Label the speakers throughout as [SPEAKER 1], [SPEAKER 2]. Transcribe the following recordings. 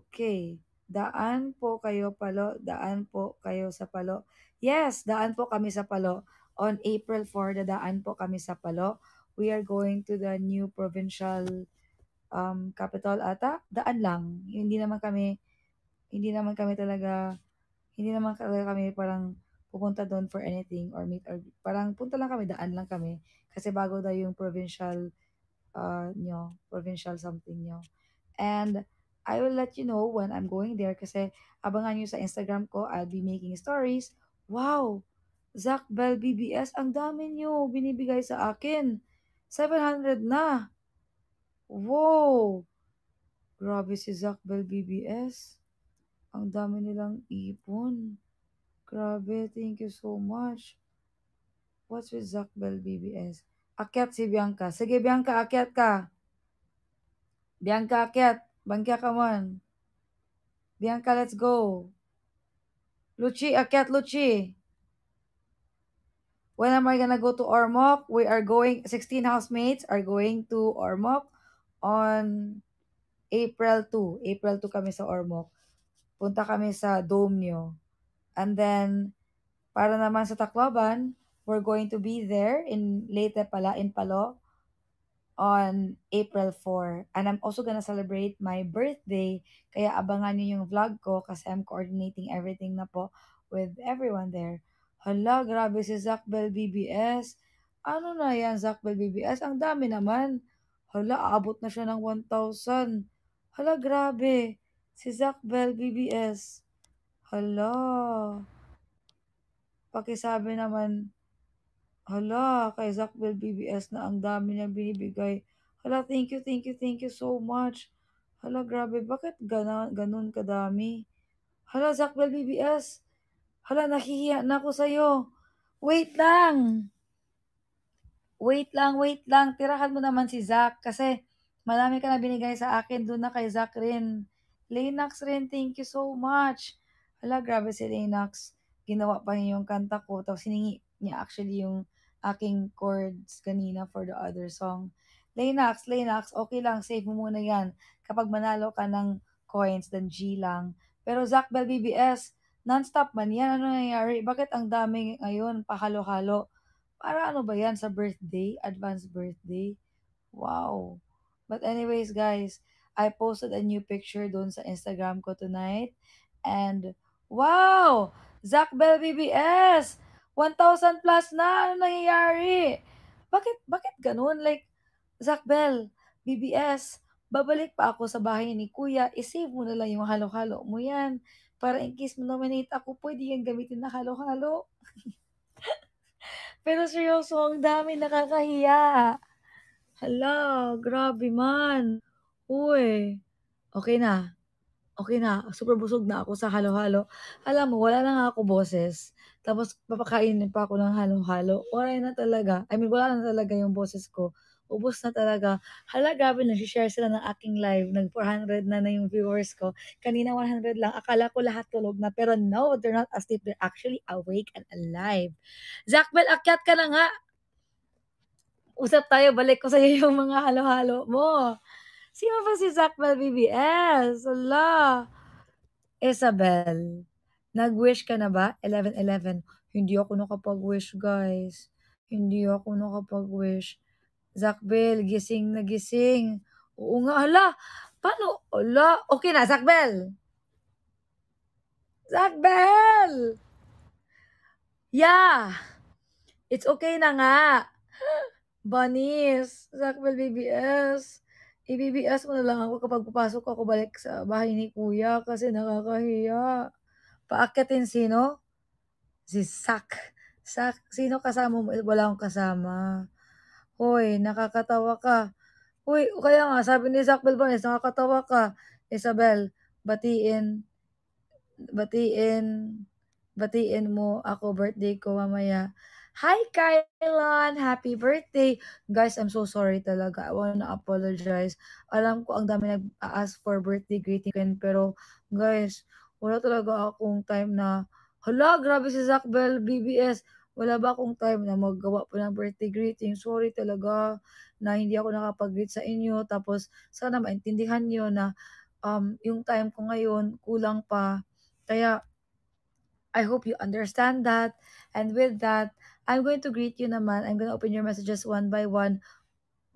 [SPEAKER 1] Okay. Daan po kayo palo, daan po kayo sa palo. Yes, daan po kami sa palo. On April 4, dadaan po kami sa palo. We are going to the new provincial um, capital ata. Daan lang. Hindi naman kami, hindi naman kami talaga, hindi naman talaga kami parang pupunta doon for anything or meet or parang punta lang kami, daan lang kami. Kasi bago daw yung provincial uh, nyo, provincial something nyo. And I will let you know when I'm going there kasi abangan nyo sa Instagram ko, I'll be making stories. Wow! Zach Bell BBS, ang dami nyo binibigay sa akin. 700 na. Wow! Grabe si Zach Bell BBS. Ang dami nilang ipon. Grabe, thank you so much. What's with Zach Bell BBS? Akyat si Bianca. Sige, Bianca, akyat ka. Bianca, akyat. Bangga, come on. Bianca, let's go. Luchi, akyat Luchi. When am I gonna go to Ormoc? We are going, 16 housemates are going to Ormoc on April 2. April 2 kami sa Ormoc. Punta kami sa Domnio. And then, para naman sa Tacloban, we're going to be there in Leyte pala, in Palo, on April 4. And I'm also gonna celebrate my birthday. Kaya abangan nyo yung vlog ko kasi I'm coordinating everything na po with everyone there. Hala, grabe si Zach Bell BBS. Ano na yan, Zach Bell BBS? Ang dami naman. Hala, aabot na siya ng 1,000. Hala, grabe. Si Zach Bell BBS. Hala. Pakisabi naman, Hala, kay Zacbel BBS na ang dami niyang binibigay. Hala, thank you, thank you, thank you so much. Hala, grabe, bakit gana, ganun kadami? Hala, Zacbel BBS. Hala, nahihiya na ako sa'yo. Wait lang. Wait lang, wait lang. Tirahan mo naman si Zach kasi marami ka na binigay sa akin. Doon na kay Zach rin. Linux rin, thank you so much. Hala, grabe si Linux. Ginawa pa niya yung kanta ko. Tapos siningi niya actually yung aking chords kanina for the other song. Linux, Linux, okay lang, save mo muna yan. Kapag manalo ka ng coins, then G lang. Pero Zach Bell BBS, non-stop man yan, ano nangyayari? Bakit ang daming ngayon, pahalo-halo? Para ano ba yan sa birthday? Advance birthday? Wow. But anyways, guys, I posted a new picture doon sa Instagram ko tonight. And wow! Zach Bell BBS! 1,000 plus na, ano nangyayari? Bakit, bakit ganun? Like, Zach Bell, BBS, babalik pa ako sa bahay ni Kuya, isave mo na lang yung halo-halo mo yan. Para in case mo nominate ako, pwede yung gamitin na halo-halo. Pero seryoso, ang dami nakakahiya. Hala, grabe man. Uy, okay na. Okay na, super busog na ako sa halo-halo. Alam mo, wala na nga ako boses tapos, papakainin pa ako ng halo-halo. Oray na talaga. I mean, wala na talaga yung boses ko. Ubus na talaga. Hala, gabi, nag-share sila ng aking live. Nag-400 na na yung viewers ko. Kanina 100 lang. Akala ko lahat tulog na. Pero no, they're not asleep. They're actually awake and alive. Zach Bell, akyat ka na nga. Usap tayo. Balik ko sa'yo yung mga halo-halo mo. Sino ba si Zach Bell BBS? Allah. Isabel. Nag-wish ka na ba? 11:11. Hindi ako nakapag-wish, guys. Hindi ako nakapag-wish. Zakbel, gising na gising. Oo nga, ala. Paano? Ala. Okay na, Zakbel. Zakbel! Yeah. It's okay na nga. Bunnies. Zakbel BBS. I-BBS mo na lang ako kapag papasok ako balik sa bahay ni kuya kasi nakakahiya. Paakyatin sino? Si Sak. Sak, sino kasama mo? Eh, wala akong kasama. Hoy, nakakatawa ka. Uy, kaya nga, sabi ni Zach Belbones, nakakatawa ka. Isabel, batiin, batiin, batiin mo ako birthday ko mamaya. Hi, Kylon! Happy birthday! Guys, I'm so sorry talaga. I want to apologize. Alam ko ang dami nag-ask for birthday greeting pero guys, wala talaga akong time na, hala, grabe si Zach Bell, BBS, wala ba akong time na maggawa po ng birthday greeting? Sorry talaga na hindi ako nakapag-greet sa inyo. Tapos, sana maintindihan niyo na um, yung time ko ngayon, kulang pa. Kaya, I hope you understand that. And with that, I'm going to greet you naman. I'm going to open your messages one by one.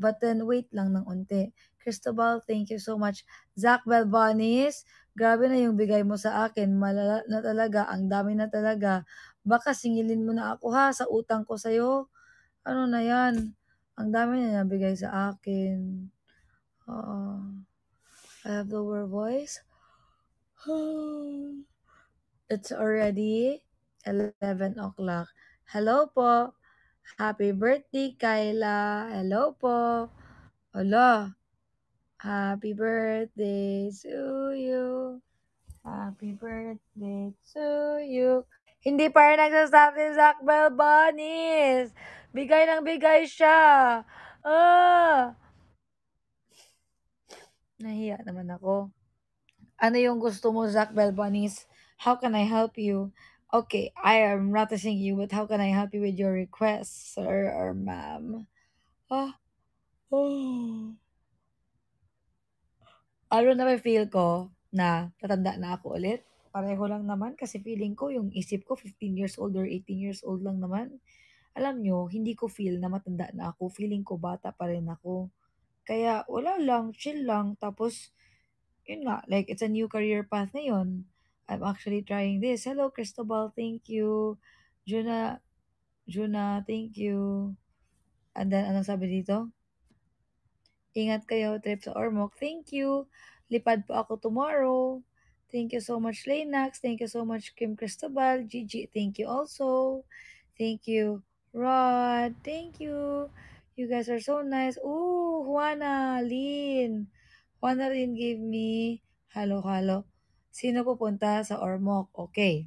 [SPEAKER 1] But then, wait lang ng unti. Cristobal, thank you so much. Zach Belbonis, grabe na yung bigay mo sa akin. Malala na talaga, ang dami na talaga. Baka singilin mo na ako ha sa utang ko sa'yo. Ano na yan? Ang dami na bigay sa akin. Uh, I have lower voice. It's already 11 o'clock. Hello po. Happy birthday, Kyla. Hello po. Ala, Happy birthday to you. Happy birthday to you. Hindi pa rin nagsasap si Zach Bell Bunnies. Bigay ng bigay siya. Ah! Nahiya naman ako. Ano yung gusto mo, Zach Bell Bunnies? How can I help you? Okay, I am noticing you, but how can I help you with your request, sir or ma'am? Ah. Oh. Although na feel ko na tatanda na ako ulit, pareho lang naman kasi feeling ko yung isip ko 15 years old or 18 years old lang naman. Alam nyo, hindi ko feel na matanda na ako. Feeling ko bata pa rin ako. Kaya wala lang, chill lang. Tapos, yun nga, like it's a new career path na yun. I'm actually trying this. Hello, Cristobal, thank you. Juna, Juna, thank you. And then, anong sabi dito? Ingat kayo, trip sa Ormoc. Thank you. Lipad po ako tomorrow. Thank you so much, Lanax. Thank you so much, Kim Cristobal. Gigi, thank you also. Thank you, Rod. Thank you. You guys are so nice. Ooh, Juana, Lin. Juana Lin gave me halo-halo. Sino pupunta sa Ormoc? Okay.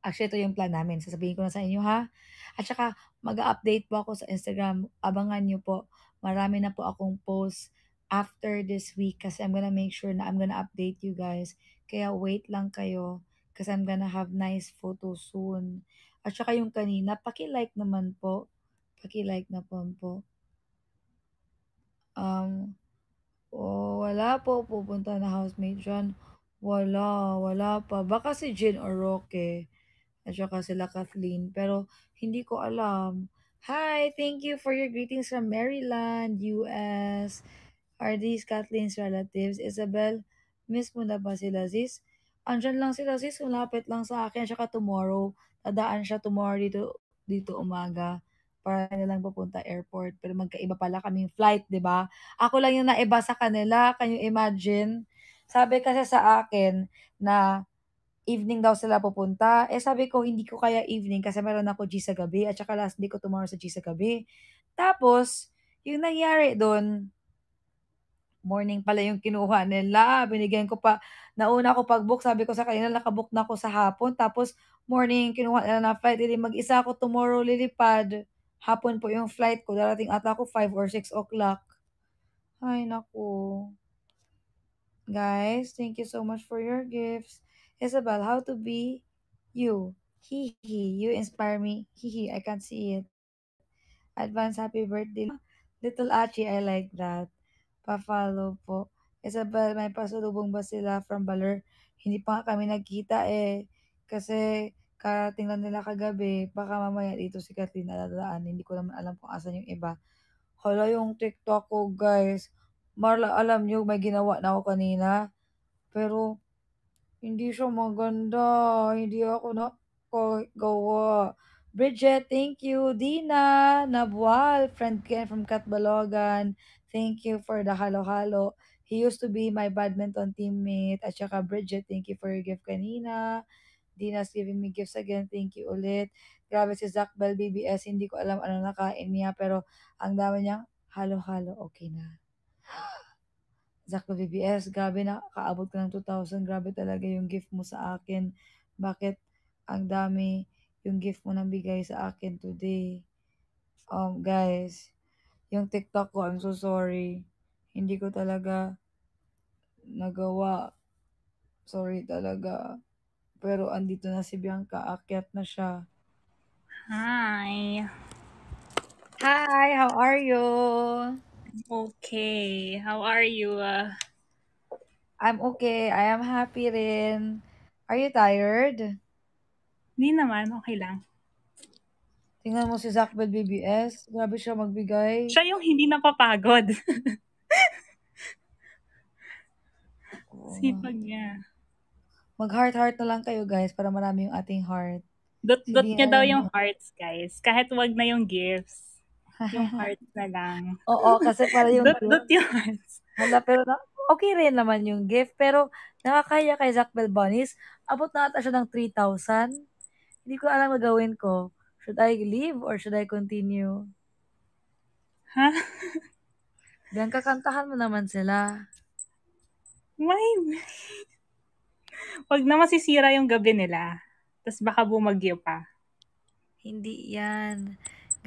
[SPEAKER 1] Actually, ito yung plan namin. Sasabihin ko na sa inyo ha. At saka, mag-update po ako sa Instagram. Abangan nyo po. Marami na po akong post after this week kasi I'm gonna make sure na I'm gonna update you guys. Kaya wait lang kayo kasi I'm gonna have nice photos soon. At saka yung kanina, paki-like naman po. Paki-like na po po. Um, oh, wala po pupunta na housemate John. Wala, wala pa. Baka si Jin or Roque. At saka sila Kathleen. Pero hindi ko alam. Hi, thank you for your greetings from Maryland, US. Are these Kathleen's relatives? Isabel, mismo na ba sila sis? Andyan lang sila sis, malapit lang sa akin. Tsaka tomorrow, tadaan siya tomorrow dito, dito umaga para nilang papunta airport. Pero magkaiba pala kaming flight, di ba? Ako lang yung naiba sa kanila. Can you imagine? Sabi kasi sa akin na evening daw sila pupunta. Eh sabi ko, hindi ko kaya evening kasi meron ako G sa gabi at saka last day ko tomorrow sa G sa gabi. Tapos, yung nangyari doon, morning pala yung kinuha nila. Binigyan ko pa, nauna ko pag-book, sabi ko sa kanila, nakabook na ako sa hapon. Tapos, morning, kinuha nila na flight. Hindi mag-isa ako tomorrow lilipad. Hapon po yung flight ko. Darating ata ako 5 or 6 o'clock. Ay, naku. Guys, thank you so much for your gifts. Isabel, how to be you. Hee hee, you inspire me. Hee hee, I can't see it. Advance happy birthday. Little Achi, I like that. Pa-follow po. Isabel, may pasalubong ba sila from Baler? Hindi pa kami nagkita eh. Kasi karating lang nila kagabi. Baka mamaya dito si Kathleen nadadaan. Hindi ko naman alam kung asan yung iba. Hala yung TikTok ko guys. Marla, alam nyo, may ginawa na ako kanina. Pero hindi siya maganda. Hindi ako na ko oh, gawa. Bridget, thank you. Dina, Nabual, friend Ken from Katbalogan. Thank you for the halo-halo. He used to be my badminton teammate. At saka Bridget, thank you for your gift kanina. Dina's giving me gifts again. Thank you ulit. Grabe si Zach Bell BBS. Hindi ko alam ano nakain niya. Pero ang dami niya, halo-halo, okay na. Zach VBS, grabe na kaabot ko ng 2,000. Grabe talaga yung gift mo sa akin. Bakit ang dami yung gift mo nang bigay sa akin today? Um, guys, yung TikTok ko, I'm so sorry. Hindi ko talaga nagawa. Sorry talaga. Pero andito na si Bianca, akyat na siya. Hi. Hi, how are you? Okay. How are you? Uh... I'm okay. I am happy rin. Are you tired? Hindi naman. Okay lang. Tingnan mo si Zach Bell BBS. Grabe siya magbigay. Siya yung hindi napapagod. Sipag niya. Mag-heart-heart na lang kayo, guys, para marami yung ating heart. Dot-dot dot niya daw yung ano? hearts, guys. Kahit wag na yung gifts yung hearts na lang. Oo, kasi para yung... dot, dot yung Hala, pero na, okay rin naman yung gift. Pero nakakaya kay Zach Belbonis, abot na ata siya ng 3,000. Hindi ko alam gagawin ko. Should I leave or should I continue? Ha? Huh? Then kakantahan mo naman sila. May... Wag na masisira yung gabi nila. Tapos baka bumagyo pa. Hindi yan.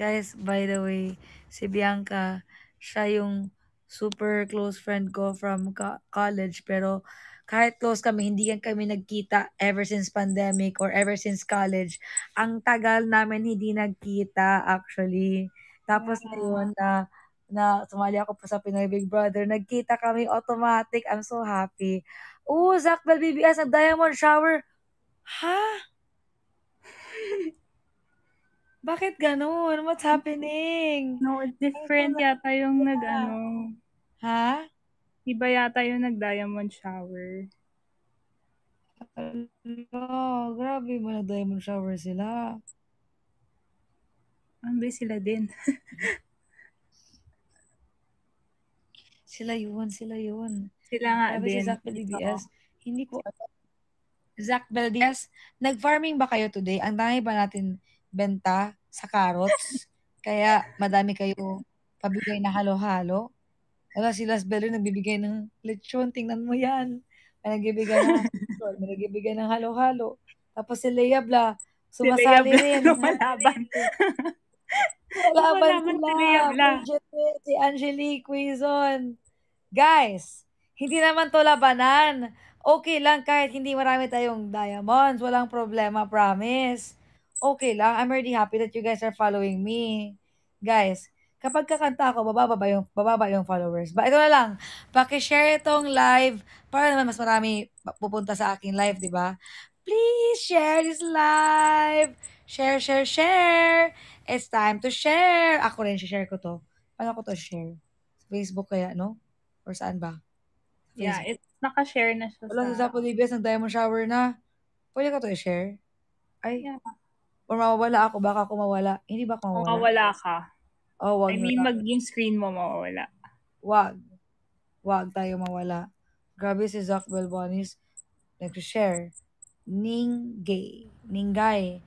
[SPEAKER 1] Guys, by the way, si Bianca, siya yung super close friend ko from college. Pero kahit close kami, hindi kami nagkita ever since pandemic or ever since college. Ang tagal namin hindi nagkita actually. Tapos yeah. yun na na sumali ako po sa Pinoy Big Brother, nagkita kami automatic. I'm so happy. Oh, Zach Bell BBS, nag-diamond shower. Ha? Huh? Bakit ganun? What's happening? No, different Ay, yata yung nag ano. Ha? Iba yata yung nag-diamond shower. Hello, grabe mo na diamond shower sila. Ambi sila din. sila yun, sila yun. Sila nga grabe din. si Zach Beldias. Hindi ko alam. Zach Beldias, nag-farming ba kayo today? Ang dami ba natin benta sa carrots. Kaya madami kayo pabigay na halo-halo. Wala si Las Belo nagbibigay ng lechon. Tingnan mo yan. May nagbibigay ng May nagbibigay ng halo-halo. Tapos si Lea Bla, sumasali si Lea Bla, rin. Lumalaban. Lumalaban sila. Si, si Angelique Quizon. Guys, hindi naman to labanan okay lang kahit hindi marami tayong diamonds. Walang problema, promise okay lang. I'm already happy that you guys are following me. Guys, kapag kakanta ako, bababa ba yung, bababa yung followers. Ba, ito na lang, pakishare itong live para naman mas marami pupunta sa aking live, di ba? Please share this live. Share, share, share. It's time to share. Ako rin, share ko to. Paano ko to share? Facebook kaya, no? Or saan ba? Facebook. Yeah, it's naka-share na siya Wala, sa... Wala, sa Zapo DBS, diamond shower na. Pwede ka to i-share? Ay, yeah. Or mawawala ako, baka ako mawala. Hindi eh, ba ako mawawala? Mawawala ka. Oh, wag I mean, mag, yung screen mo mawawala. Wag. Wag tayo mawala. Grabe si Zach Belbonis. Nag-share. Ninggay. Ninggay.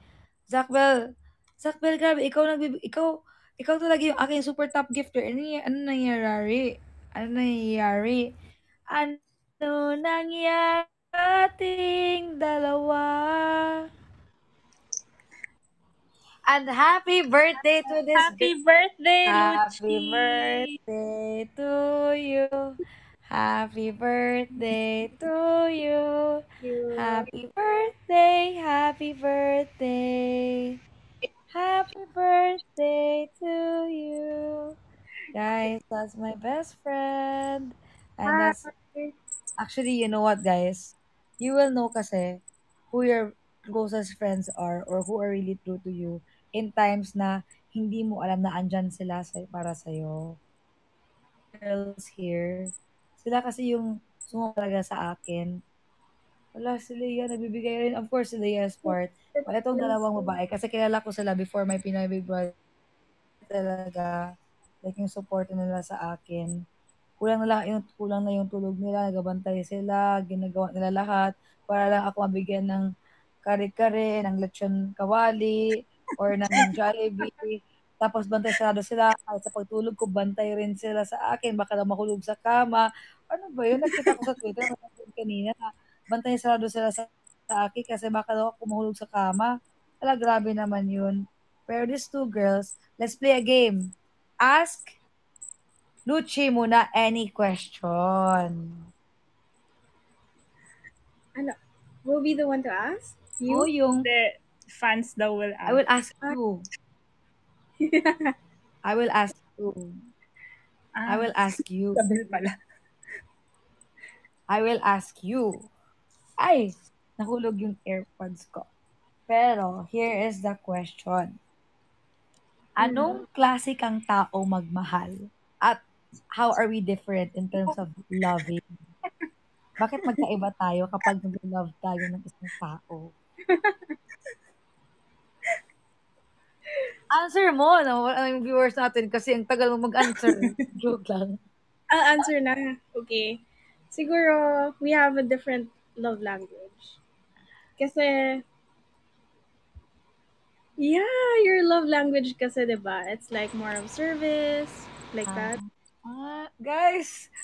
[SPEAKER 1] Zach Bell. Zach Bell, grabe. Ikaw, nagbib- ikaw, ikaw talaga yung aking super top gifter. Ano, ano nangyari? Ano nangyari? Ano nangyari ating dalawa? And happy birthday to this Happy birthday, Happy Luchi. birthday to you. Happy birthday to you. Happy birthday, happy birthday. Happy birthday to you. Guys, that's my best friend. And that's actually, you know what, guys? You will know kasi who your closest friends are or who are really true to you in times na hindi mo alam na andyan sila sa, para sa'yo. Girls here, sila kasi yung sumuha talaga sa akin. Wala, si Leia, nabibigay rin. Of course, si Leia is part. Wala itong dalawang babae. Kasi kilala ko sila before my Pinoy Big Brother. Talaga, like yung support nila sa akin. Kulang na lang, yung, kulang na yung tulog nila, nagabantay sila, ginagawa nila lahat para lang ako mabigyan ng kare-kare, ng lechon kawali, or ng Jollibee. Tapos bantay sarado sila. Ay, sa pagtulog ko, bantay rin sila sa akin. Baka lang makulog sa kama. Ano ba yun? Nakita ko sa Twitter kanina na bantay sarado sila sa, sa akin kasi baka daw ako mahulog sa kama. Ala, grabe naman yun. Pero these two girls, let's play a game. Ask Luchi muna any question. Ano? Will be the one to ask? You? Oh, yung... The, fans daw will ask. I will ask you. I will ask you. Ah, I will ask you. Sabi pala. I will ask you. Ay, nahulog yung AirPods ko. Pero, here is the question. Anong hmm. klase kang tao magmahal? At how are we different in terms of loving? Bakit magkaiba tayo kapag nag-love tayo ng isang tao? answer mo, no? Ang viewers natin kasi ang tagal mo mag-answer. Joke lang. I'll ah, answer na. Okay. Siguro, we have a different love language. Kasi, yeah, your love language kasi, di ba? It's like more of service, like ah. that. uh, guys,